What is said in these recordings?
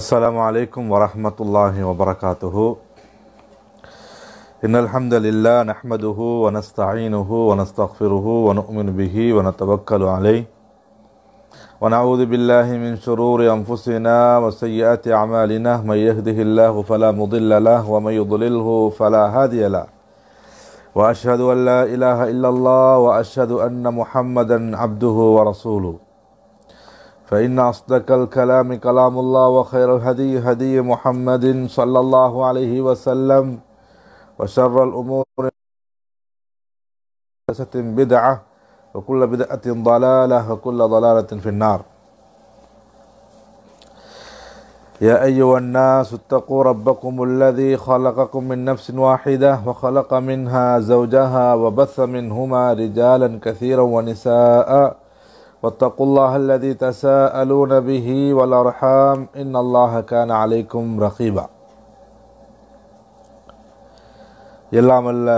السلام عليكم ورحمة الله وبركاته إن الحمد لله نحمده ونستعينه ونستغفره ونؤمن به ونتوكل عليه ونعوذ بالله من شرور أنفسنا وسيئات أعمالنا من يهده الله فلا مضل له ومن يضلله فلا هادي له وأشهد أن لا إله إلا الله وأشهد أن محمدا عبده ورسوله فإن أصدق الكلام كلام الله وخير الهدي هدي محمد صلى الله عليه وسلم وشر الأمور بدعة وكل بدعة ضلالة وكل ضلالة في النار يا أيها الناس اتقوا ربكم الذي خلقكم من نفس واحدة وخلق منها زوجها وبث منهما رجالا كثيرا ونساء واتقوا الله الذي تساءلون به والأرحام إن الله كان عليكم رقيبا எல்லாம் அல்ல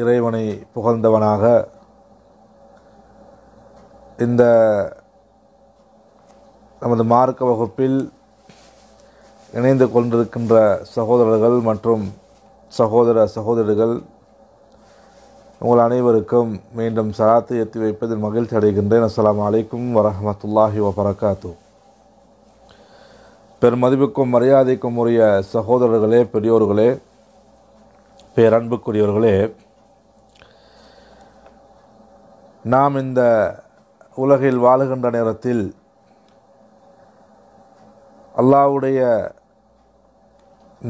இறைவனை புகழ்ந்தவனாக இந்த நமது மார்க்க வகுப்பில் இணைந்து கொண்டிருக்கின்ற சகோதரர்கள் மற்றும் சகோதர சகோதரிகள் உங்கள் அனைவருக்கும் மீண்டும் சலாத்து ஏற்றி வைப்பதில் மகிழ்ச்சி அடைகின்றேன் அஸ்லாம் அலைக்கும் வரமத்துல்லாஹி வபரகாத்து பெருமதிப்புக்கும் மரியாதைக்கும் உரிய சகோதரர்களே பெரியோர்களே பேரன்புக்குரியவர்களே நாம் இந்த உலகில் வாழுகின்ற நேரத்தில் அல்லாவுடைய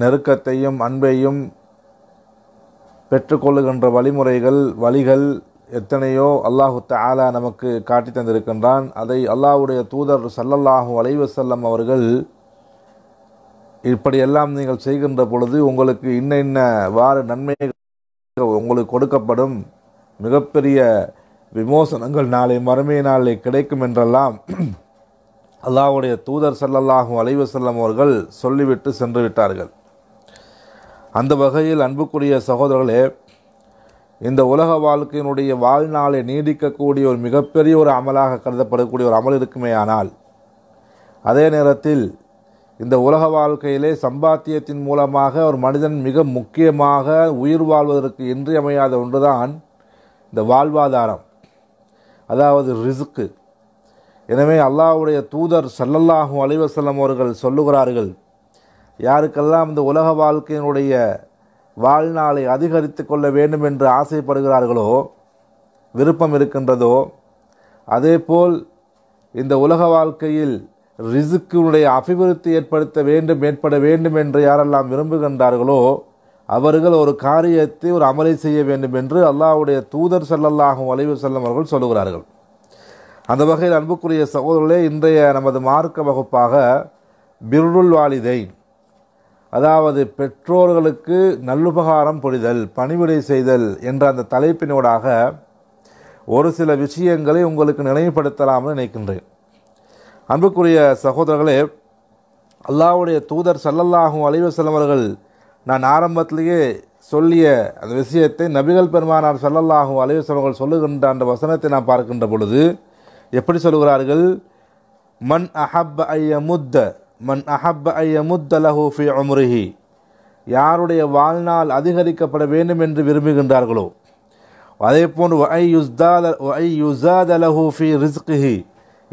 நெருக்கத்தையும் அன்பையும் பெற்றுக்கொள்ளுகின்ற வழிமுறைகள் வழிகள் எத்தனையோ அல்லாஹு தாலா நமக்கு காட்டி தந்திருக்கின்றான் அதை அல்லாஹுடைய தூதர் சல்லல்லாஹூ அலைவசல்லம் அவர்கள் இப்படியெல்லாம் நீங்கள் செய்கின்ற பொழுது உங்களுக்கு இன்ன இன்ன வார நன்மைகள் உங்களுக்கு கொடுக்கப்படும் மிகப்பெரிய விமோசனங்கள் நாளை மறுமை நாளை கிடைக்கும் என்றெல்லாம் அல்லாஹுடைய தூதர் சல்லல்லாஹூ அலைவசல்லம் அவர்கள் சொல்லிவிட்டு சென்று விட்டார்கள் அந்த வகையில் அன்புக்குரிய சகோதரர்களே இந்த உலக வாழ்க்கையினுடைய வாழ்நாளை நீடிக்கக்கூடிய ஒரு மிகப்பெரிய ஒரு அமலாக கருதப்படக்கூடிய ஒரு அமல் இருக்குமே ஆனால் அதே நேரத்தில் இந்த உலக வாழ்க்கையிலே சம்பாத்தியத்தின் மூலமாக ஒரு மனிதன் மிக முக்கியமாக உயிர் வாழ்வதற்கு இன்றியமையாத ஒன்றுதான் இந்த வாழ்வாதாரம் அதாவது ரிஸ்க்கு எனவே அல்லாவுடைய தூதர் சல்லல்லாஹூ அலிவசல்லம் அவர்கள் சொல்லுகிறார்கள் யாருக்கெல்லாம் இந்த உலக வாழ்க்கையினுடைய வாழ்நாளை அதிகரித்து கொள்ள வேண்டும் என்று ஆசைப்படுகிறார்களோ விருப்பம் இருக்கின்றதோ அதேபோல் இந்த உலக வாழ்க்கையில் ரிசுக்கினுடைய அபிவிருத்தி ஏற்படுத்த வேண்டும் ஏற்பட வேண்டும் என்று யாரெல்லாம் விரும்புகின்றார்களோ அவர்கள் ஒரு காரியத்தை ஒரு அமலை செய்ய வேண்டும் என்று அல்லாஹுடைய தூதர் செல்லல்லாகும் வலிவு செல்லும் அவர்கள் சொல்லுகிறார்கள் அந்த வகையில் அன்புக்குரிய சகோதரர்களே இன்றைய நமது மார்க்க வகுப்பாக பிருள் வாலிதைன் அதாவது பெற்றோர்களுக்கு நல்லுபகாரம் புரிதல் பணிவிடை செய்தல் என்ற அந்த தலைப்பினோடாக ஒரு சில விஷயங்களை உங்களுக்கு நினைவுபடுத்தலாம்னு நினைக்கின்றேன் அன்புக்குரிய சகோதரர்களே அல்லாவுடைய தூதர் சல்லல்லாகும் அலைவசலம் அவர்கள் நான் ஆரம்பத்திலேயே சொல்லிய அந்த விஷயத்தை நபிகள் பெருமானார் செல்லல்லாகும் அலைவசலம் அவர்கள் சொல்லுகின்ற அந்த வசனத்தை நான் பார்க்கின்ற பொழுது எப்படி சொல்கிறார்கள் மண் அஹப் முத்த மன் அஹப்ப ஐயமுத்தலஹூ ஃபி உம்ரிஹி யாருடைய வாழ்நாள் அதிகரிக்கப்பட வேண்டும் என்று விரும்புகின்றார்களோ அதேபோன்று ஒய் யுஸ்தாத ஒய் யுசாதலஹூ ஃபி ரிஸ்கிஹி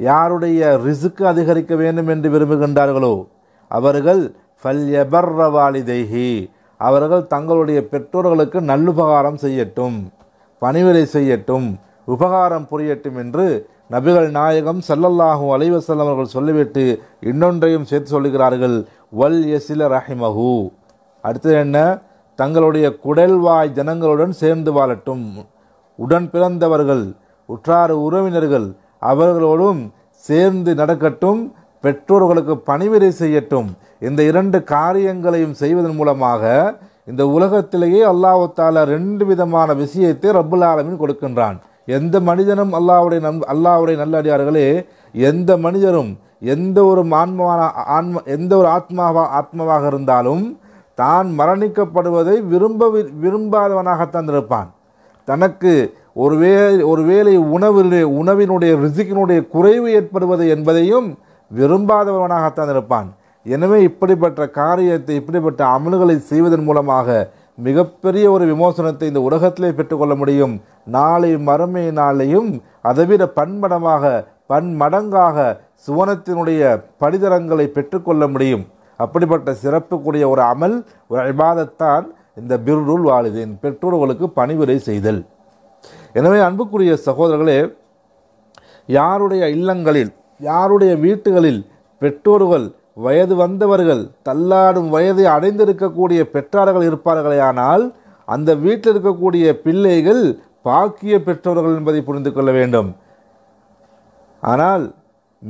யாருடைய ரிசுக்கு அதிகரிக்க வேண்டும் என்று விரும்புகின்றார்களோ அவர்கள் ஃபல்யபர்ர வாலிதைஹி அவர்கள் தங்களுடைய பெற்றோர்களுக்கு நல்லுபகாரம் செய்யட்டும் பணிவிலை செய்யட்டும் உபகாரம் புரியட்டும் என்று நபிகள் நாயகம் சல்லல்லாஹு அலைவசல்லம் அவர்கள் சொல்லிவிட்டு இன்னொன்றையும் சேர்த்து சொல்லுகிறார்கள் வல் எசில ரஹிமஹு அடுத்தது என்ன தங்களுடைய குடல்வாய் ஜனங்களுடன் சேர்ந்து வாழட்டும் உடன் பிறந்தவர்கள் உற்றார் உறவினர்கள் அவர்களோடும் சேர்ந்து நடக்கட்டும் பெற்றோர்களுக்கு பணிவிடை செய்யட்டும் இந்த இரண்டு காரியங்களையும் செய்வதன் மூலமாக இந்த உலகத்திலேயே அல்லாஹால ரெண்டு விதமான விஷயத்தை ரப்புல் ஆலமின் கொடுக்கின்றான் எந்த மனிதனும் அல்லாவுடைய நம் அல்லாவுடைய நல்லடியார்களே எந்த மனிதரும் எந்த ஒரு ஆன்மான ஆன்ம எந்த ஒரு ஆத்மாவா ஆத்மாவாக இருந்தாலும் தான் மரணிக்கப்படுவதை விரும்ப விரும்பாதவனாகத்தான் இருப்பான் தனக்கு ஒரு வே ஒரு வேலை உணவிலே உணவினுடைய ரிசிக்கினுடைய குறைவு ஏற்படுவது என்பதையும் விரும்பாதவனாகத்தான் இருப்பான் எனவே இப்படிப்பட்ட காரியத்தை இப்படிப்பட்ட அமல்களை செய்வதன் மூலமாக மிகப்பெரிய ஒரு விமோசனத்தை இந்த உலகத்திலே பெற்றுக்கொள்ள முடியும் நாளை மறுமை நாளையும் அதைவிட பன்மடமாக பன்மடங்காக சுவனத்தினுடைய படிதரங்களை பெற்றுக்கொள்ள முடியும் அப்படிப்பட்ட சிறப்புக்குரிய ஒரு அமல் ஒரு அபாதத்தான் இந்த பிருள் வாலிதின் பெற்றோர்களுக்கு பணிவுரை செய்தல் எனவே அன்புக்குரிய சகோதரர்களே யாருடைய இல்லங்களில் யாருடைய வீட்டுகளில் பெற்றோர்கள் வயது வந்தவர்கள் தள்ளாடும் வயதை அடைந்திருக்கக்கூடிய பெற்றார்கள் இருப்பார்களே ஆனால் அந்த வீட்டில் இருக்கக்கூடிய பிள்ளைகள் பாக்கிய பெற்றவர்கள் என்பதை புரிந்து கொள்ள வேண்டும் ஆனால்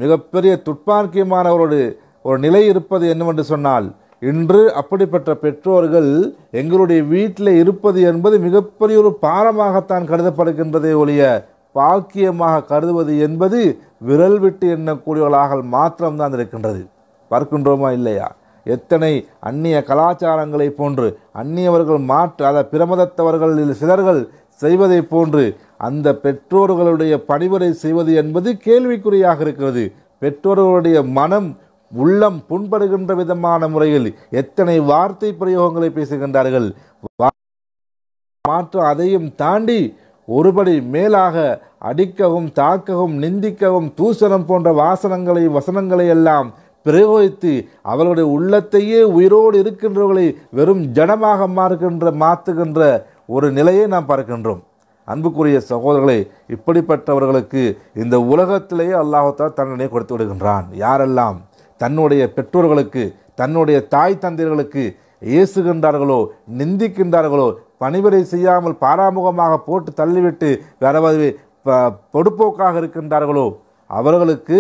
மிகப்பெரிய துட்பாக்கியமான ஒரு ஒரு நிலை இருப்பது என்னவென்று சொன்னால் இன்று அப்படிப்பட்ட பெற்றோர்கள் எங்களுடைய வீட்டில் இருப்பது என்பது மிகப்பெரிய ஒரு பாரமாகத்தான் கருதப்படுகின்றதே ஒழிய பாக்கியமாக கருதுவது என்பது விரல் விட்டு எண்ணக்கூடியவர்களாக மாத்திரம்தான் இருக்கின்றது பார்க்கின்றோமா இல்லையா எத்தனை அந்நிய கலாச்சாரங்களைப் போன்று அந்நியவர்கள் மாற்று அதை பிரமதத்தவர்களில் சிலர்கள் செய்வதைப் போன்று அந்த பெற்றோர்களுடைய பணிவுரை செய்வது என்பது கேள்விக்குறியாக இருக்கிறது பெற்றோர்களுடைய மனம் உள்ளம் புண்படுகின்ற விதமான முறையில் எத்தனை வார்த்தை பிரயோகங்களை பேசுகின்றார்கள் மாற்றம் அதையும் தாண்டி ஒருபடி மேலாக அடிக்கவும் தாக்கவும் நிந்திக்கவும் தூசணம் போன்ற வாசனங்களை வசனங்களை எல்லாம் பிரயோகித்து அவர்களுடைய உள்ளத்தையே உயிரோடு இருக்கின்றவர்களை வெறும் ஜனமாக மாறுகின்ற மாற்றுகின்ற ஒரு நிலையை நாம் பார்க்கின்றோம் அன்புக்குரிய சகோதரர்களை இப்படிப்பட்டவர்களுக்கு இந்த உலகத்திலேயே அல்லாஹத்தால் தண்டனை கொடுத்து விடுகின்றான் யாரெல்லாம் தன்னுடைய பெற்றோர்களுக்கு தன்னுடைய தாய் தந்தையர்களுக்கு ஏசுகின்றார்களோ நிந்திக்கின்றார்களோ பணிவரை செய்யாமல் பாராமுகமாக போட்டு தள்ளிவிட்டு வேற பொடுப்போக்காக இருக்கின்றார்களோ அவர்களுக்கு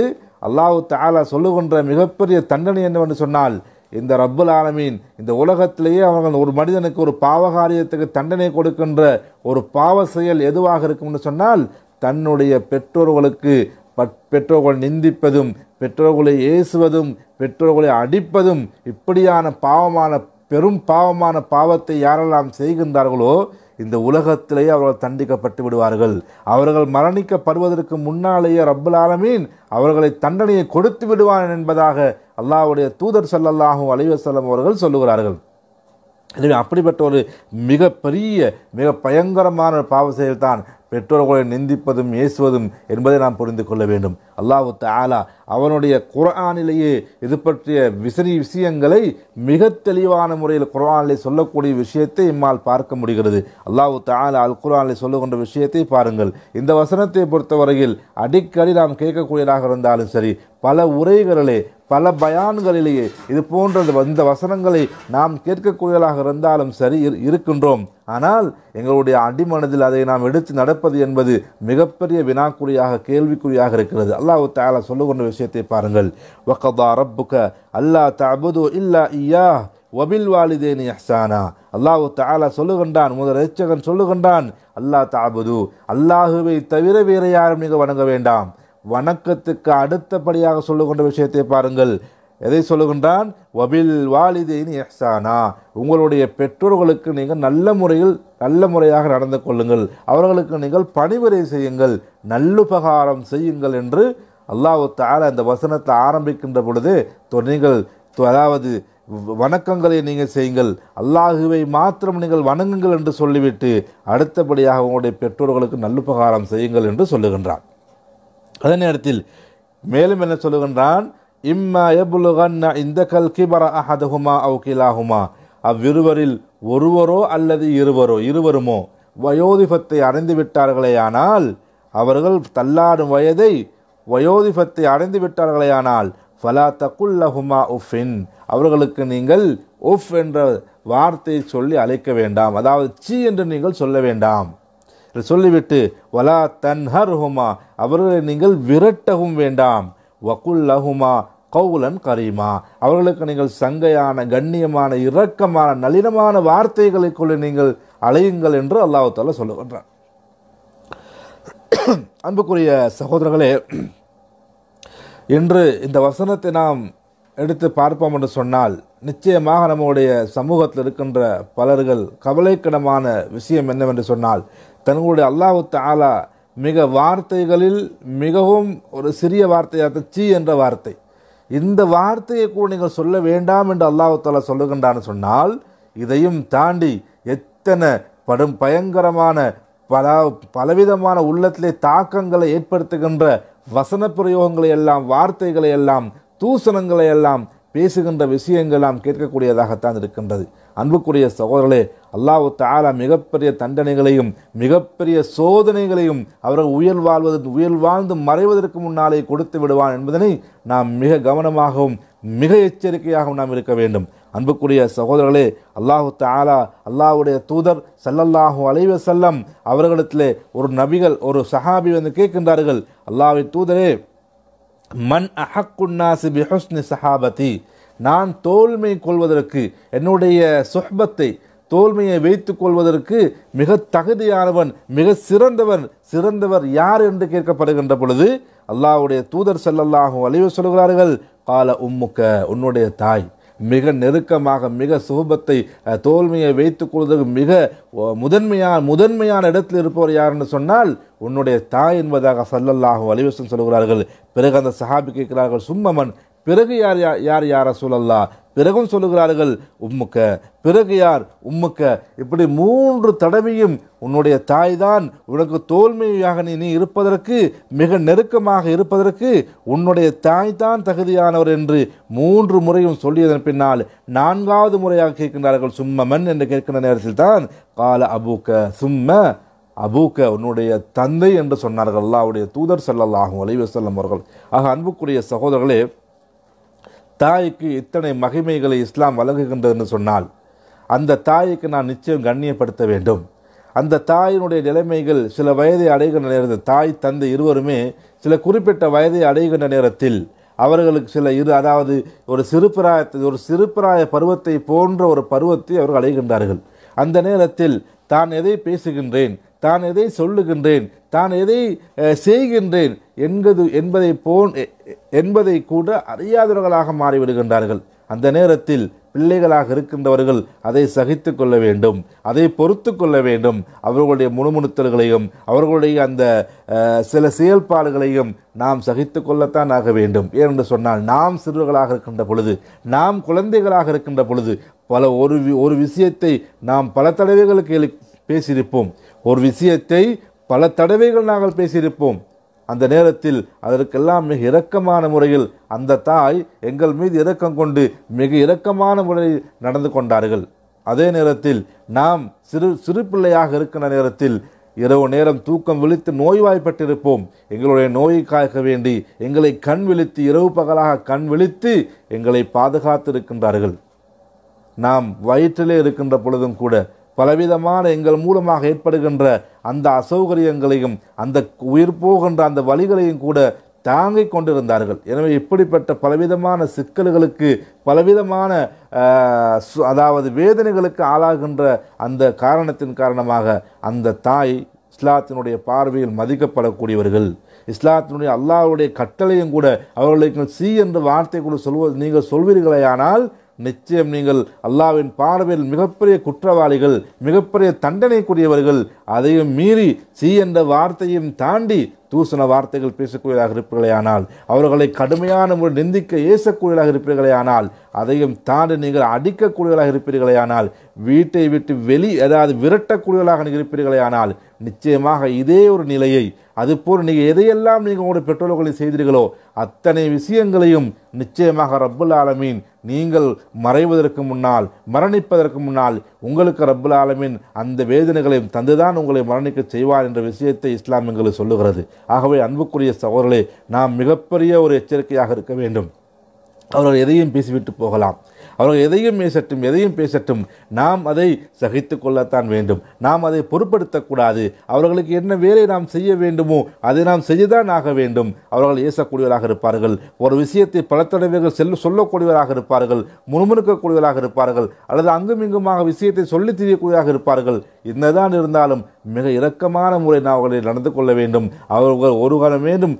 அல்லாஹு தாலா சொல்லுகின்ற மிகப்பெரிய தண்டனை என்னவென்று சொன்னால் இந்த ரப்புல் ஆலமீன் இந்த உலகத்திலேயே அவர்கள் ஒரு மனிதனுக்கு ஒரு பாவகாரியத்துக்கு தண்டனை கொடுக்கின்ற ஒரு பாவ செயல் எதுவாக இருக்கும்னு சொன்னால் தன்னுடைய பெற்றோர்களுக்கு பெற்றோர்கள் நிந்திப்பதும் பெற்றோர்களை ஏசுவதும் பெற்றோர்களை அடிப்பதும் இப்படியான பாவமான பெரும் பாவமான பாவத்தை யாரெல்லாம் செய்கின்றார்களோ இந்த உலகத்திலேயே அவர்கள் தண்டிக்கப்பட்டு விடுவார்கள் அவர்கள் மரணிக்கப்படுவதற்கு முன்னாலேயே ரப்பல் ஆலமீன் அவர்களை தண்டனையை கொடுத்து விடுவான் என்பதாக அல்லாவுடைய தூதர் சல்லல்லாஹும் அலைவசல்லம் அவர்கள் சொல்லுகிறார்கள் எனவே அப்படிப்பட்ட ஒரு மிகப்பெரிய மிக பயங்கரமான பாவ செயல்தான் பெற்றோர்களை நிந்திப்பதும் ஏசுவதும் என்பதை நாம் புரிந்து கொள்ள வேண்டும் அல்லாஹு தாலா அவனுடைய குரானிலேயே இது பற்றிய விசிறி விஷயங்களை மிக தெளிவான முறையில் குரானிலே சொல்லக்கூடிய விஷயத்தை இம்மால் பார்க்க முடிகிறது அல்லாஹு தால அல் குரானில் சொல்லுகின்ற விஷயத்தை பாருங்கள் இந்த வசனத்தை பொறுத்தவரையில் அடிக்கடி நாம் கேட்கக்கூடியதாக இருந்தாலும் சரி பல உரைகளிலே பல பயான்களிலேயே இது போன்ற வந்த வசனங்களை நாம் கேட்கக்கூடியதாக இருந்தாலும் சரி இருக்கின்றோம் ஆனால் எங்களுடைய அடிமனதில் அதை நாம் எடுத்து நடப்பது என்பது மிகப்பெரிய வினாக்குறியாக கேள்விக்குறியாக இருக்கிறது அல்லாஹு தாலா சொல்லுகின்ற விஷயம் விஷயத்தை பாருங்கள் வக்கதா ரப்புக அல்லா தபுது இல்லா இயா வபில் வாலிதேனி அஹ்சானா அல்லாஹு தாலா சொல்லுகின்றான் முதல் ரச்சகன் சொல்லுகின்றான் அல்லா தாபுது அல்லாஹுவை தவிர வேறு யாரும் நீங்கள் வணங்க வேண்டாம் வணக்கத்துக்கு அடுத்தபடியாக சொல்லுகின்ற விஷயத்தை பாருங்கள் எதை சொல்லுகின்றான் வபில் வாலிதேனி எஹ்சானா உங்களுடைய பெற்றோர்களுக்கு நீங்கள் நல்ல முறையில் நல்ல முறையாக நடந்து கொள்ளுங்கள் அவர்களுக்கு நீங்கள் பணிவுரை செய்யுங்கள் நல்லுபகாரம் செய்யுங்கள் என்று அல்லாஹு தால அந்த வசனத்தை ஆரம்பிக்கின்ற பொழுது நீங்கள் அதாவது வணக்கங்களை நீங்கள் செய்யுங்கள் அல்லாஹுவை மாத்திரம் நீங்கள் வணங்குங்கள் என்று சொல்லிவிட்டு அடுத்தபடியாக உங்களுடைய பெற்றோர்களுக்கு நல்லுபகாரம் செய்யுங்கள் என்று சொல்லுகின்றான் அதே நேரத்தில் மேலும் என்ன சொல்லுகின்றான் இம்மா எபுலுகன் இந்த கல் கிபர அஹதஹுமா அவ் கிலாஹுமா அவ்விருவரில் ஒருவரோ அல்லது இருவரோ இருவருமோ வயோதிபத்தை அடைந்து ஆனால் அவர்கள் தள்ளாடும் வயதை வயோதிபத்தை அடைந்து விட்டார்களேயானால் ஃபலா தக்குல்லஹுமா உஃபின் அவர்களுக்கு நீங்கள் உஃப் என்ற வார்த்தையை சொல்லி அழைக்க வேண்டாம் அதாவது சி என்று நீங்கள் சொல்ல வேண்டாம் சொல்லிவிட்டு வலா தன்ஹர் ஹுமா அவர்களை நீங்கள் விரட்டவும் வேண்டாம் வகுல்லஹுமா கவுலன் கரீமா அவர்களுக்கு நீங்கள் சங்கையான கண்ணியமான இரக்கமான நளினமான வார்த்தைகளை கொள்ள நீங்கள் அலையுங்கள் என்று அல்லாஹால சொல்லுகின்றார் அன்புக்குரிய சகோதரர்களே இன்று இந்த வசனத்தை நாம் எடுத்து பார்ப்போம் என்று சொன்னால் நிச்சயமாக நம்முடைய சமூகத்தில் இருக்கின்ற பலர்கள் கவலைக்கிடமான விஷயம் என்னவென்று சொன்னால் தங்களுடைய அல்லாஹு தாலா மிக வார்த்தைகளில் மிகவும் ஒரு சிறிய வார்த்தையாக சி என்ற வார்த்தை இந்த வார்த்தையை கூட நீங்கள் சொல்ல வேண்டாம் என்று அல்லாஹு தாலா சொல்லுகின்றான்னு சொன்னால் இதையும் தாண்டி எத்தனை படும் பயங்கரமான பல பலவிதமான உள்ளத்திலே தாக்கங்களை ஏற்படுத்துகின்ற வசன பிரயோகங்களை எல்லாம் வார்த்தைகளை எல்லாம் தூசணங்களை எல்லாம் பேசுகின்ற விஷயங்கள்லாம் கேட்கக்கூடியதாகத்தான் இருக்கின்றது அன்புக்குரிய சகோதரர்களே அல்லாஹு தாலா மிகப்பெரிய தண்டனைகளையும் மிகப்பெரிய சோதனைகளையும் அவர்கள் உயர் வாழ்வதற்கு உயர் வாழ்ந்து மறைவதற்கு முன்னாலே கொடுத்து விடுவான் என்பதனை நாம் மிக கவனமாகவும் மிக எச்சரிக்கையாகவும் நாம் இருக்க வேண்டும் அன்புக்குரிய சகோதரர்களே அல்லாஹு தாலா அல்லாஹுடைய தூதர் சல்லல்லாஹூ அலைவ செல்லம் அவர்களிடத்தில் ஒரு நபிகள் ஒரு சஹாபி வந்து கேட்கின்றார்கள் அல்லாஹை தூதரே மண் அஹக்குன்னாசி பிஹஸ்னி சஹாபதி நான் தோல்மை கொள்வதற்கு என்னுடைய சொஹ்பத்தை தோல்மையை வைத்து கொள்வதற்கு மிக தகுதியானவன் மிக சிறந்தவன் சிறந்தவர் யார் என்று கேட்கப்படுகின்ற பொழுது அல்லாஹுடைய தூதர் செல்லல்லாகும் அழிவு சொல்கிறார்கள் கால உம்முக்க உன்னுடைய தாய் மிக நெருக்கமாக மிக சுகபத்தை தோல்மையை வைத்துக் கொள்வதற்கு மிக முதன்மையான முதன்மையான இடத்தில் இருப்பவர் யாருன்னு சொன்னால் உன்னுடைய தாய் என்பதாக சல்லல்லாக அலிவசன் சொல்கிறார்கள் பிறகு அந்த சஹாபி கேட்கிறார்கள் சும்மமன் பிறகு யார் யார் யார் யார சூழல்லா பிறகும் சொல்லுகிறார்கள் உம்முக்க பிறகு யார் உம்முக்க இப்படி மூன்று தடவையும் உன்னுடைய தாய் தான் உனக்கு தோல்மையாக நீ நீ இருப்பதற்கு மிக நெருக்கமாக இருப்பதற்கு உன்னுடைய தாய் தான் தகுதியானவர் என்று மூன்று முறையும் சொல்லியதன் பின்னால் நான்காவது முறையாக கேட்கின்றார்கள் சும்மமன் என்று கேட்கின்ற நேரத்தில் தான் கால அபூக்க சும்ம அபூக்க உன்னுடைய தந்தை என்று சொன்னார்கள் அல்லாவுடைய தூதர் செல்லல்லாகும் அலைவசல்லம் அவர்கள் ஆக அன்புக்குரிய சகோதரர்களே தாய்க்கு இத்தனை மகிமைகளை இஸ்லாம் வழங்குகின்றதுன்னு சொன்னால் அந்த தாய்க்கு நான் நிச்சயம் கண்ணியப்படுத்த வேண்டும் அந்த தாயினுடைய நிலைமைகள் சில வயதை அடைகின்ற நேரத்தில் தாய் தந்தை இருவருமே சில குறிப்பிட்ட வயதை அடைகின்ற நேரத்தில் அவர்களுக்கு சில இரு அதாவது ஒரு சிறுபிராயத்தை ஒரு சிறுபிராய பருவத்தை போன்ற ஒரு பருவத்தை அவர்கள் அடைகின்றார்கள் அந்த நேரத்தில் தான் எதை பேசுகின்றேன் தான் எதை சொல்லுகின்றேன் தான் எதை செய்கின்றேன் என்பது என்பதை போன் என்பதை கூட அறியாதவர்களாக மாறிவிடுகின்றார்கள் அந்த நேரத்தில் பிள்ளைகளாக இருக்கின்றவர்கள் அதை சகித்து கொள்ள வேண்டும் அதை பொறுத்து கொள்ள வேண்டும் அவர்களுடைய முணுமுணுத்தல்களையும் அவர்களுடைய அந்த சில செயல்பாடுகளையும் நாம் சகித்து கொள்ளத்தான் ஆக வேண்டும் ஏனென்று சொன்னால் நாம் சிறுவர்களாக இருக்கின்ற பொழுது நாம் குழந்தைகளாக இருக்கின்ற பொழுது பல ஒரு ஒரு விஷயத்தை நாம் பல தடவைகளுக்கு பேசியிருப்போம் ஒரு விஷயத்தை பல தடவைகள் நாங்கள் பேசியிருப்போம் அந்த நேரத்தில் அதற்கெல்லாம் மிக இரக்கமான முறையில் அந்த தாய் எங்கள் மீது இரக்கம் கொண்டு மிக இரக்கமான முறையில் நடந்து கொண்டார்கள் அதே நேரத்தில் நாம் சிறு சிறு பிள்ளையாக இருக்கிற நேரத்தில் இரவு நேரம் தூக்கம் விழித்து நோய்வாய்ப்பட்டிருப்போம் எங்களுடைய நோயை காக்க வேண்டி எங்களை கண் விழித்து இரவு பகலாக கண் விழித்து எங்களை பாதுகாத்திருக்கின்றார்கள் நாம் வயிற்றிலே இருக்கின்ற பொழுதும் கூட பலவிதமான எங்கள் மூலமாக ஏற்படுகின்ற அந்த அசௌகரியங்களையும் அந்த உயிர் போகின்ற அந்த வழிகளையும் கூட தாங்கிக் கொண்டிருந்தார்கள் எனவே இப்படிப்பட்ட பலவிதமான சிக்கல்களுக்கு பலவிதமான அதாவது வேதனைகளுக்கு ஆளாகின்ற அந்த காரணத்தின் காரணமாக அந்த தாய் இஸ்லாத்தினுடைய பார்வையில் மதிக்கப்படக்கூடியவர்கள் இஸ்லாத்தினுடைய அல்லாவுடைய கட்டளையும் கூட அவர்களுக்கு சி என்ற வார்த்தை கூட சொல்வது நீங்கள் சொல்வீர்களேயானால் நிச்சயம் நீங்கள் அல்லாவின் பார்வையில் மிகப்பெரிய குற்றவாளிகள் மிகப்பெரிய தண்டனைக்குரியவர்கள் அதையும் மீறி சி என்ற வார்த்தையும் தாண்டி தூசண வார்த்தைகள் பேசக்கூடியதாக இருப்பீர்களே ஆனால் அவர்களை கடுமையான முறை நிந்திக்க ஏசக்கூடியதாக இருப்பீர்களே ஆனால் அதையும் தாண்டி நீங்கள் அடிக்கக்கூடியவர்களாக இருப்பீர்களே ஆனால் வீட்டை விட்டு வெளி ஏதாவது விரட்டக்கூடியவர்களாக இருப்பீர்களே ஆனால் நிச்சயமாக இதே ஒரு நிலையை அதுபோல் நீங்கள் எதையெல்லாம் நீங்கள் உங்களுடைய பெற்றோர்களை செய்தீர்களோ அத்தனை விஷயங்களையும் நிச்சயமாக ரப்புல் ஆலமீன் நீங்கள் மறைவதற்கு முன்னால் மரணிப்பதற்கு முன்னால் உங்களுக்கு ரப்புல் ஆலமீன் அந்த வேதனைகளையும் தந்துதான் உங்களை மரணிக்க செய்வார் என்ற விஷயத்தை இஸ்லாம் எங்களுக்கு சொல்லுகிறது ஆகவே அன்புக்குரிய சகோதரர்களே நாம் மிகப்பெரிய ஒரு எச்சரிக்கையாக இருக்க வேண்டும் அவர்கள் எதையும் பேசிவிட்டு போகலாம் அவர்கள் எதையும் பேசட்டும் எதையும் பேசட்டும் நாம் அதை சகித்து கொள்ளத்தான் வேண்டும் நாம் அதை பொருட்படுத்தக்கூடாது அவர்களுக்கு என்ன வேலை நாம் செய்ய வேண்டுமோ அதை நாம் செய்யதான் ஆக வேண்டும் அவர்கள் ஏசக்கூடியவராக இருப்பார்கள் ஒரு விஷயத்தை பல தடவைகள் செல்ல சொல்லக்கூடியவராக இருப்பார்கள் முணுமுணுக்கக்கூடியவராக இருப்பார்கள் அல்லது அங்கும் இங்குமாக விஷயத்தை சொல்லி தெரியக்கூடியதாக இருப்பார்கள் என்னதான் இருந்தாலும் மிக இரக்கமான முறை நாம் அவர்களை நடந்து கொள்ள வேண்டும் அவர்கள் ஒரு காலம் வேண்டும்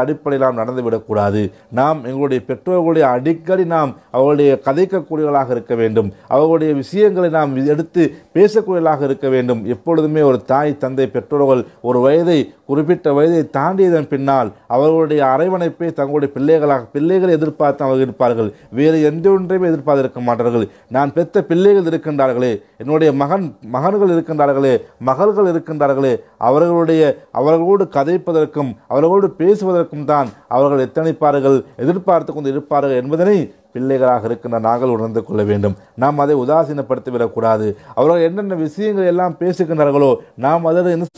அடிப்படையில் நாம் நடந்துவிடக்கூடாது நாம் எங்களுடைய பெற்றோர்களுடைய அடிக்கடி நாம் அவர்களுடைய கதைக்கக்கூடியவர்களாக இருக்க வேண்டும் அவர்களுடைய விஷயங்களை நாம் எடுத்து பேசக்கூடியவர்களாக இருக்க வேண்டும் எப்பொழுதுமே ஒரு தாய் தந்தை பெற்றோர்கள் ஒரு வயதை குறிப்பிட்ட வயதை தாண்டியதன் பின்னால் அவர்களுடைய அரவணைப்பை தங்களுடைய பிள்ளைகளாக பிள்ளைகளை எதிர்பார்த்து அவர்கள் இருப்பார்கள் வேறு எந்த ஒன்றையுமே எதிர்பார்த்து இருக்க மாட்டார்கள் நான் பெற்ற பிள்ளைகள் இருக்கின்றார்களே என்னுடைய மகன் மகன்கள் இருக்கின்றார்களே மகள்கள் இருக்கின்றார்களே அவர்களுடைய அவர்களோடு கதைப்பதற்கும் அவர்களோடு பேசுவதற்கும் வருவதற்கும் தான் அவர்கள் எத்தனைப்பார்கள் எதிர்பார்த்து கொண்டு இருப்பார்கள் என்பதனை பிள்ளைகளாக இருக்கின்ற நாங்கள் உணர்ந்து கொள்ள வேண்டும் நாம் அதை உதாசீனப்படுத்தி விடக்கூடாது அவர்கள் என்னென்ன விஷயங்கள் எல்லாம் பேசுகின்றார்களோ நாம் என்ன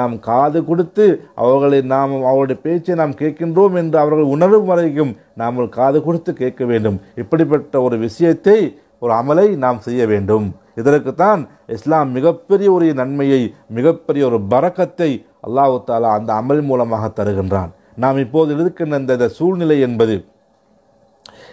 நாம் காது கொடுத்து அவர்களை நாம் அவருடைய பேச்சை நாம் கேட்கின்றோம் என்று அவர்கள் உணரும் வரைக்கும் நாம் காது கொடுத்து கேட்க வேண்டும் இப்படிப்பட்ட ஒரு விஷயத்தை ஒரு அமலை நாம் செய்ய வேண்டும் இதற்குத்தான் இஸ்லாம் மிகப்பெரிய ஒரு நன்மையை மிகப்பெரிய ஒரு பறக்கத்தை அல்லாஹு தாலா அந்த அமல் மூலமாக தருகின்றான் நாம் இப்போது இருக்கின்ற இந்த சூழ்நிலை என்பது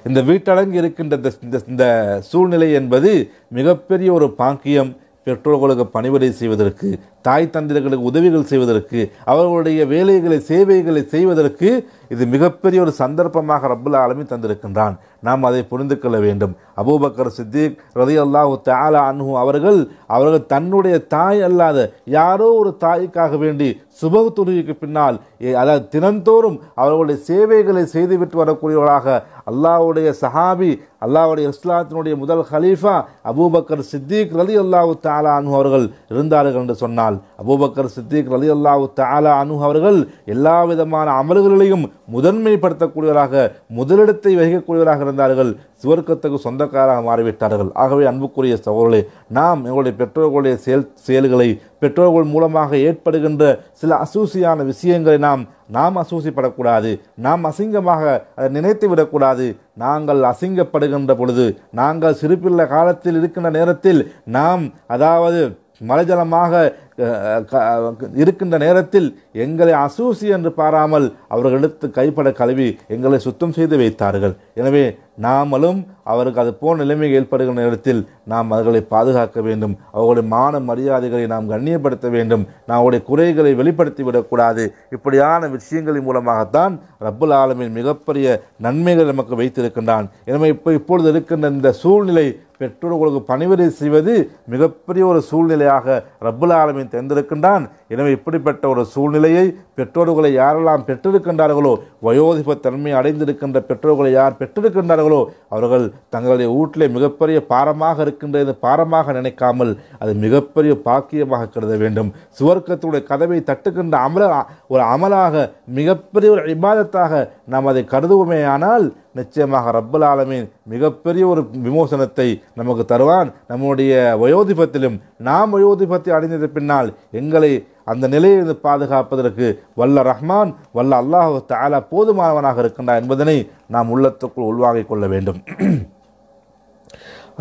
இந்த வீட்டடங்கு இருக்கின்ற இந்த இந்த சூழ்நிலை என்பது மிகப்பெரிய ஒரு பாக்கியம் பெற்றோர்களுக்கு பணிவிடை செய்வதற்கு தாய் தந்திரர்களுக்கு உதவிகள் செய்வதற்கு அவர்களுடைய வேலைகளை சேவைகளை செய்வதற்கு இது மிகப்பெரிய ஒரு சந்தர்ப்பமாக ரப்புல்லா ஆலமி தந்திருக்கின்றான் நாம் அதை புரிந்து கொள்ள வேண்டும் அபூபக்கர் சித்திக் ரதி அல்லாஹு தாலா அன்ஹு அவர்கள் அவர்கள் தன்னுடைய தாய் அல்லாத யாரோ ஒரு தாய்க்காக வேண்டி சுபகு துணிவுக்கு பின்னால் அதாவது தினந்தோறும் அவர்களுடைய சேவைகளை செய்துவிட்டு வரக்கூடியவர்களாக அல்லாவுடைய சஹாபி அல்லாவுடைய இஸ்லாத்தினுடைய முதல் ஹலீஃபா அபூபக்கர் சித்திக் ரலி அல்லாஹு தாலா அனு அவர்கள் இருந்தார்கள் என்று சொன்னால் அபூபக்கர் சித்திக் ரலி அல்லாஹு தாலா அனு அவர்கள் எல்லா விதமான அமல்களிலையும் முதன்மைப்படுத்தக்கூடியவராக முதலிடத்தை வகிக்கக்கூடியவராக இருந்தார்கள் சுவர்க்கத்துக்கு சொந்தக்காராக மாறிவிட்டார்கள் ஆகவே அன்புக்குரிய சகோதரே நாம் எங்களுடைய பெற்றோர்களுடைய செயல் செயல்களை பெற்றோர்கள் மூலமாக ஏற்படுகின்ற சில அசூசியான விஷயங்களை நாம் நாம் அசூசிப்படக்கூடாது நாம் அசிங்கமாக அதை நினைத்து விடக்கூடாது நாங்கள் அசிங்கப்படுகின்ற பொழுது நாங்கள் சிறுப்பில்ல காலத்தில் இருக்கின்ற நேரத்தில் நாம் அதாவது மலைஜலமாக இருக்கின்ற நேரத்தில் எங்களை அசூசி என்று பாராமல் அவர்களிடத்து கைப்பட கழுவி எங்களை சுத்தம் செய்து வைத்தார்கள் எனவே நாமளும் அவருக்கு அது போன்ற நிலைமை ஏற்படுகிற நேரத்தில் நாம் அவர்களை பாதுகாக்க வேண்டும் அவர்களுடைய மான மரியாதைகளை நாம் கண்ணியப்படுத்த வேண்டும் நாம் அவருடைய குறைகளை வெளிப்படுத்தி விடக்கூடாது இப்படியான விஷயங்களின் மூலமாகத்தான் ரப்புல் ஆலமின் மிகப்பெரிய நன்மைகள் நமக்கு வைத்திருக்கின்றான் எனவே இப்போ இப்பொழுது இருக்கின்ற இந்த சூழ்நிலை பெற்றோர்களுக்கு பணிவிடை செய்வது மிகப்பெரிய ஒரு சூழ்நிலையாக ரப்புல் ஆலமின் தேர்ந்தெடுக்கின்றான் எனவே இப்படிப்பட்ட ஒரு சூழ்நிலையை பெற்றோர்களை யாரெல்லாம் பெற்றிருக்கின்றார்களோ வயோதிப தன்மை அடைந்திருக்கின்ற பெற்றோர்களை யார் பெற்றிருக்கின்றார்கள் நினைக்கிறார்களோ அவர்கள் தங்களுடைய வீட்டிலே மிகப்பெரிய பாரமாக இருக்கின்ற இந்த பாரமாக நினைக்காமல் அது மிகப்பெரிய பாக்கியமாக கருத வேண்டும் சுவர்க்கத்துடைய கதவை தட்டுகின்ற அமல ஒரு அமலாக மிகப்பெரிய ஒரு இபாதத்தாக நாம் அதை கருதுவோமே ஆனால் நிச்சயமாக ரப்பல் ஆலமீன் மிகப்பெரிய ஒரு விமோசனத்தை நமக்கு தருவான் நம்முடைய வயோதிபத்திலும் நாம் வயோதிபத்தை அடைந்தது பின்னால் எங்களை அந்த நிலையிலிருந்து பாதுகாப்பதற்கு வல்ல ரஹ்மான் வல்ல அல்லாஹு தாலா போதுமானவனாக இருக்கின்றா என்பதனை நாம் உள்ளத்துக்குள் உள்வாங்கிக் கொள்ள வேண்டும்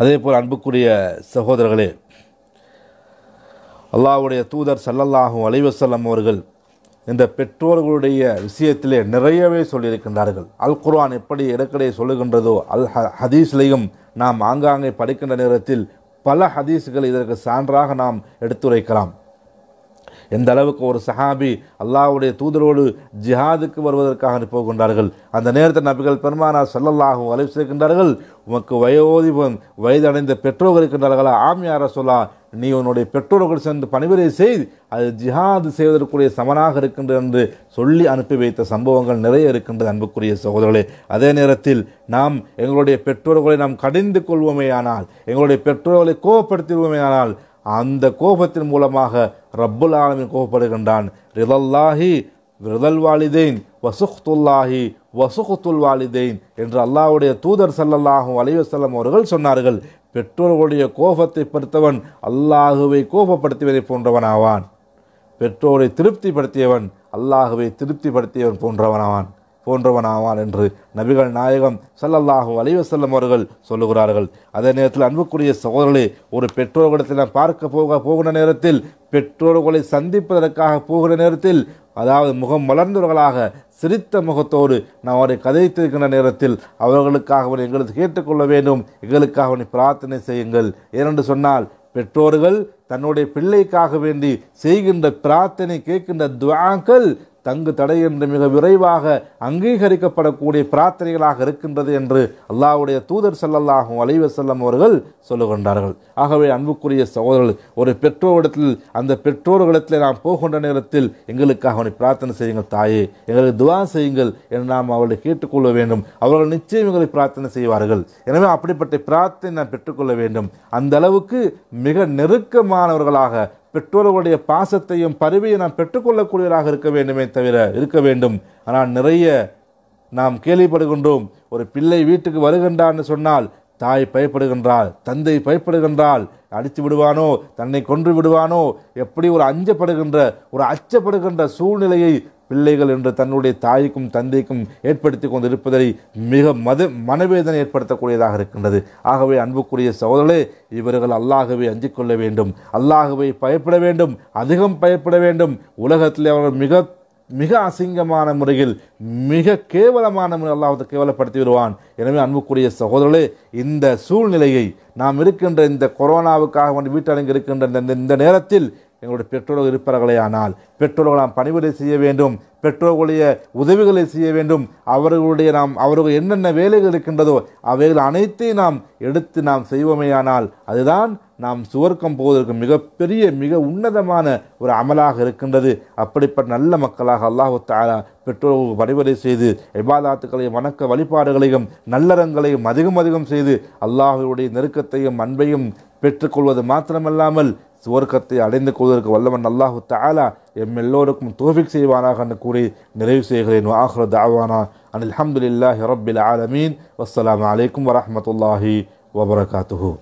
அதே போல் அன்புக்குரிய சகோதரர்களே அல்லாவுடைய தூதர் சல்லல்லாஹும் அலைவசல்லம் அவர்கள் இந்த பெற்றோர்களுடைய விஷயத்திலே நிறையவே சொல்லியிருக்கின்றார்கள் அல் குர்ஆன் எப்படி இடக்கடை சொல்லுகின்றதோ அல் ஹதீஸ்லேயும் நாம் ஆங்காங்கே படிக்கின்ற நேரத்தில் பல ஹதீஸுகள் இதற்கு சான்றாக நாம் எடுத்துரைக்கலாம் எந்த அளவுக்கு ஒரு சஹாபி அல்லாவுடைய தூதரோடு ஜிஹாதுக்கு வருவதற்காக அனுப்ப அந்த நேரத்தில் நபிகள் பெருமானார் சொல்லல்லாகவும் செய்கின்றார்கள் உமக்கு வயோதிபன் வயதடைந்த பெற்றோர் இருக்கின்றார்களா ஆமியார சொல்லா நீ உன்னுடைய பெற்றோர்கள் சென்று பணிபுரை செய்து அது ஜிஹாது செய்வதற்குரிய சமனாக இருக்கின்றது என்று சொல்லி அனுப்பி வைத்த சம்பவங்கள் நிறைய இருக்கின்றது அன்புக்குரிய சகோதரர்களே அதே நேரத்தில் நாம் எங்களுடைய பெற்றோர்களை நாம் கடிந்து கொள்வோமேயானால் எங்களுடைய பெற்றோர்களை கோவப்படுத்திடுவோமே அந்த கோபத்தின் மூலமாக ரப்புல் ஆலமின் கோபப்படுகின்றான் ரிதல்லாஹி ரிதல் வாலிதேன் வசுஹ்துல்லாஹி வசுகுத்துல் வாலிதேன் என்று அல்லாவுடைய தூதர் சல்லல்லாஹும் செல்லம் அவர்கள் சொன்னார்கள் பெற்றோர்களுடைய கோபத்தை பொறுத்தவன் அல்லாஹுவை கோபப்படுத்துவதை போன்றவன் ஆவான் பெற்றோரை திருப்திப்படுத்தியவன் அல்லாஹுவை திருப்திப்படுத்தியவன் போன்றவனாவான் போன்றவன் ஆவான் என்று நபிகள் நாயகம் சல்லல்லாஹு அலைவசல்லம் அவர்கள் சொல்லுகிறார்கள் அதே நேரத்தில் அன்புக்குரிய சகோதரர்களே ஒரு பெற்றோர்களிடத்தில் நாம் பார்க்க போக போகிற நேரத்தில் பெற்றோர்களை சந்திப்பதற்காக போகிற நேரத்தில் அதாவது முகம் மலர்ந்தவர்களாக சிரித்த முகத்தோடு நாம் அவரை கதைத்திருக்கின்ற நேரத்தில் அவர்களுக்காக அவனை எங்களுக்கு கேட்டுக்கொள்ள வேண்டும் எங்களுக்காக அவனை பிரார்த்தனை செய்யுங்கள் ஏனென்று சொன்னால் பெற்றோர்கள் தன்னுடைய பிள்ளைக்காக வேண்டி செய்கின்ற பிரார்த்தனை கேட்கின்ற துவாக்கள் தங்கு தடை என்று மிக விரைவாக அங்கீகரிக்கப்படக்கூடிய பிரார்த்தனைகளாக இருக்கின்றது என்று அல்லாவுடைய தூதர் செல்லல்லாகும் செல்லம் அவர்கள் சொல்லுகின்றார்கள் ஆகவே அன்புக்குரிய சகோதரர்கள் ஒரு பெற்றோரிடத்தில் அந்த பெற்றோர்களிடத்தில் நாம் போகின்ற நேரத்தில் எங்களுக்காக அவனை பிரார்த்தனை செய்யுங்கள் தாயே எங்களுக்கு துவா செய்யுங்கள் என்று நாம் அவர்களை கேட்டுக்கொள்ள வேண்டும் அவர்கள் நிச்சயம் எங்களை பிரார்த்தனை செய்வார்கள் எனவே அப்படிப்பட்ட பிரார்த்தனை நாம் பெற்றுக்கொள்ள வேண்டும் அந்த அளவுக்கு மிக நெருக்கமானவர்களாக பெற்றோர்களுடைய பாசத்தையும் பருவியை நாம் பெற்றுக்கொள்ளக்கூடியவராக இருக்க வேண்டுமே தவிர இருக்க வேண்டும் ஆனால் நிறைய நாம் கேள்விப்படுகின்றோம் ஒரு பிள்ளை வீட்டுக்கு வருகின்றான்னு சொன்னால் தாய் பயப்படுகின்றாள் தந்தை பயப்படுகின்றால் அடித்து விடுவானோ தன்னை கொன்று விடுவானோ எப்படி ஒரு அஞ்சப்படுகின்ற ஒரு அச்சப்படுகின்ற சூழ்நிலையை பிள்ளைகள் என்று தன்னுடைய தாய்க்கும் தந்தைக்கும் ஏற்படுத்தி கொண்டிருப்பதை மிக மத மனவேதனை ஏற்படுத்தக்கூடியதாக இருக்கின்றது ஆகவே அன்புக்குரிய சோதரே இவர்கள் அல்லாகவே அஞ்சிக் கொள்ள வேண்டும் அல்லாகவே பயப்பட வேண்டும் அதிகம் பயப்பட வேண்டும் உலகத்தில் அவர்கள் மிக மிக அசிங்கமான முறையில் மிக கேவலமான முறையில் அல்லாவது கேவலப்படுத்தி விடுவான் எனவே அன்புக்குரிய சகோதரர்களே இந்த சூழ்நிலையை நாம் இருக்கின்ற இந்த கொரோனாவுக்காக வந்து வீட்டடங்கி இருக்கின்ற இந்த நேரத்தில் எங்களுடைய பெற்றோர்கள் இருப்பார்களே ஆனால் பெற்றோர்கள் நாம் பணிவிடை செய்ய வேண்டும் பெற்றோர்களுடைய உதவிகளை செய்ய வேண்டும் அவர்களுடைய நாம் அவர்கள் என்னென்ன வேலைகள் இருக்கின்றதோ அவைகள் அனைத்தையும் நாம் எடுத்து நாம் ஆனால் அதுதான் நாம் சுவர்க்கம் போவதற்கு மிகப்பெரிய மிக உன்னதமான ஒரு அமலாக இருக்கின்றது அப்படிப்பட்ட நல்ல மக்களாக அல்லாஹு தாரா பெற்றோர்களுக்கு பரிவரை செய்து எபாதாத்துக்களையும் வணக்க வழிபாடுகளையும் நல்லறங்களையும் அதிகம் அதிகம் செய்து அல்லாஹுடைய நெருக்கத்தையும் அன்பையும் பெற்றுக்கொள்வது மாத்திரமல்லாமல் சுவர்க்கத்தை அடைந்து கொள்வதற்கு வல்லவன் அல்லாஹு தாலா எம் எல்லோருக்கும் தோஃபிக் செய்வானாக என்று கூறி நிறைவு செய்கிறேன் ஆஹ்ர தாவானா அன் அலமதுல்லாஹி ரப்பில் ஆலமீன் வஸ்லாம் அலைக்கும் வரமத்துல்லாஹி வபரகாத்துஹூ